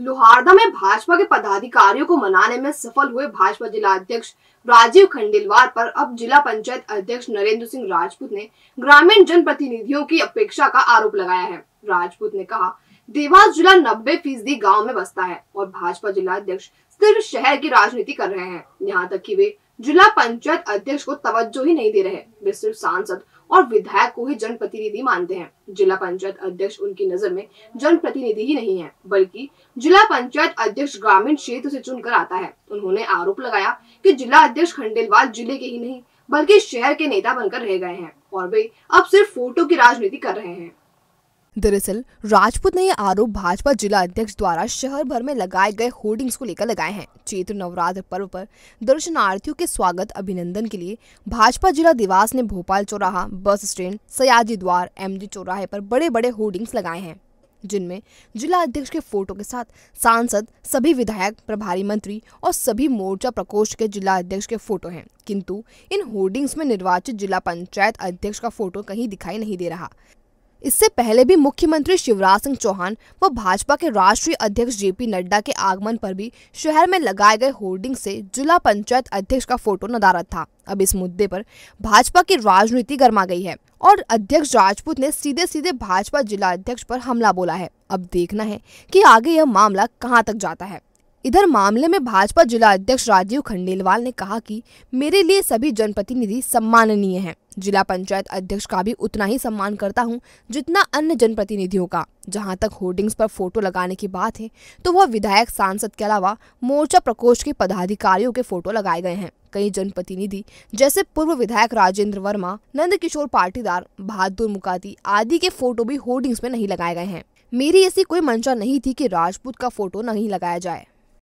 लोहारदा में भाजपा के पदाधिकारियों को मनाने में सफल हुए भाजपा जिला अध्यक्ष राजीव खंडेलवाल पर अब जिला पंचायत अध्यक्ष नरेंद्र सिंह राजपूत ने ग्रामीण जन प्रतिनिधियों की अपेक्षा का आरोप लगाया है राजपूत ने कहा देवास जिला नब्बे फीसदी गाँव में बसता है और भाजपा जिला अध्यक्ष सिर्फ शहर की राजनीति कर रहे हैं यहाँ तक की वे जिला पंचायत अध्यक्ष को तवज्जो ही नहीं दे रहे वे सिर्फ सांसद और विधायक को ही जनप्रतिनिधि मानते हैं जिला पंचायत अध्यक्ष उनकी नजर में जनप्रतिनिधि ही नहीं है बल्कि जिला पंचायत अध्यक्ष ग्रामीण क्षेत्र से चुनकर आता है उन्होंने आरोप लगाया कि जिला अध्यक्ष खंडेलवाल जिले के ही नहीं बल्कि शहर के नेता बनकर रह गए हैं और वे अब सिर्फ फोटो की राजनीति कर रहे हैं दरअसल राजपूत ने यह आरोप भाजपा जिला अध्यक्ष द्वारा शहर भर में लगाए गए होर्डिंग्स को लेकर लगाए हैं चैत्र नवरात्र पर्व पर दर्शनार्थियों के स्वागत अभिनंदन के लिए भाजपा जिला दिवास ने भोपाल चौराहा बस स्टैंड सयाजी द्वार एमजी चौराहे पर बड़े बड़े होर्डिंग्स लगाए हैं जिनमें जिला अध्यक्ष के फोटो के साथ सांसद सभी विधायक प्रभारी मंत्री और सभी मोर्चा प्रकोष्ठ के जिला अध्यक्ष के फोटो हैं किंतु इन होर्डिंग्स में निर्वाचित जिला पंचायत अध्यक्ष का फोटो कहीं दिखाई नहीं दे रहा इससे पहले भी मुख्यमंत्री शिवराज सिंह चौहान व भाजपा के राष्ट्रीय अध्यक्ष जेपी नड्डा के आगमन पर भी शहर में लगाए गए होर्डिंग से जिला पंचायत अध्यक्ष का फोटो नदारद था अब इस मुद्दे पर भाजपा की राजनीति गर्मा गई है और अध्यक्ष राजपूत ने सीधे सीधे भाजपा जिला अध्यक्ष पर हमला बोला है अब देखना है की आगे यह मामला कहाँ तक जाता है इधर मामले में भाजपा जिला अध्यक्ष राजीव खंडेलवाल ने कहा कि मेरे लिए सभी जनप्रतिनिधि सम्माननीय हैं जिला पंचायत अध्यक्ष का भी उतना ही सम्मान करता हूं जितना अन्य जनप्रतिनिधियों का जहां तक होर्डिंग्स पर फोटो लगाने की बात है तो वह विधायक सांसद के अलावा मोर्चा प्रकोष्ठ के पदाधिकारियों के फोटो लगाए गए हैं कई जनप्रतिनिधि जैसे पूर्व विधायक राजेंद्र वर्मा नंद किशोर पाटीदार बहादुर मुकाती आदि के फोटो भी होर्डिंग्स में नहीं लगाए गए हैं मेरी ऐसी कोई मंशा नहीं थी कि राजपूत का फोटो नहीं लगाया जाए